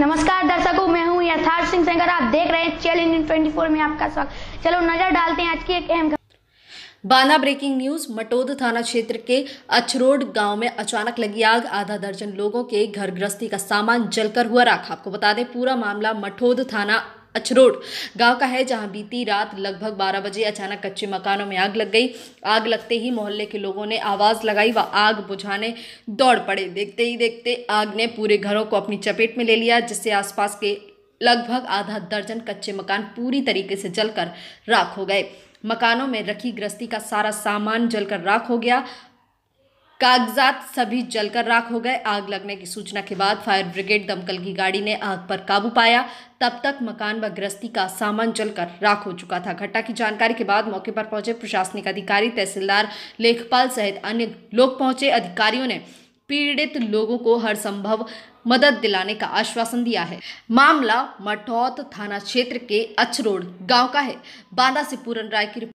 नमस्कार दर्शकों मैं हूं यथार्थ सिंह सेंगर आप देख रहे हैं इंडियन ट्वेंटी फोर में आपका स्वागत चलो नजर डालते हैं आज की एक अहम बाना ब्रेकिंग न्यूज मटोद थाना क्षेत्र के अछरोड गांव में अचानक लगी आग आधा दर्जन लोगों के घर गृहस्थी का सामान जलकर हुआ राख आपको बता दें पूरा मामला मटोद थाना अछरोड गांव का है जहां बीती रात लगभग 12 बजे अचानक कच्चे मकानों में आग लग गई आग लगते ही मोहल्ले के लोगों ने आवाज़ लगाई व आग बुझाने दौड़ पड़े देखते ही देखते आग ने पूरे घरों को अपनी चपेट में ले लिया जिससे आसपास के लगभग आधा दर्जन कच्चे मकान पूरी तरीके से जलकर राख हो गए मकानों में रखी गृहस्थी का सारा सामान जलकर राख हो गया कागजात सभी जलकर राख हो गए आग लगने की सूचना के बाद फायर ब्रिगेड दमकल की गाड़ी ने आग पर काबू पाया तब तक मकान व गृहस्थी का सामान जलकर राख हो चुका था घटना की जानकारी के बाद मौके पर पहुंचे प्रशासनिक अधिकारी तहसीलदार लेखपाल सहित अन्य लोग पहुंचे अधिकारियों ने पीड़ित लोगों को हर संभव मदद दिलाने का आश्वासन दिया है मामला मठौत थाना क्षेत्र के अचरोड गांव का है बांदा से पूरन राय की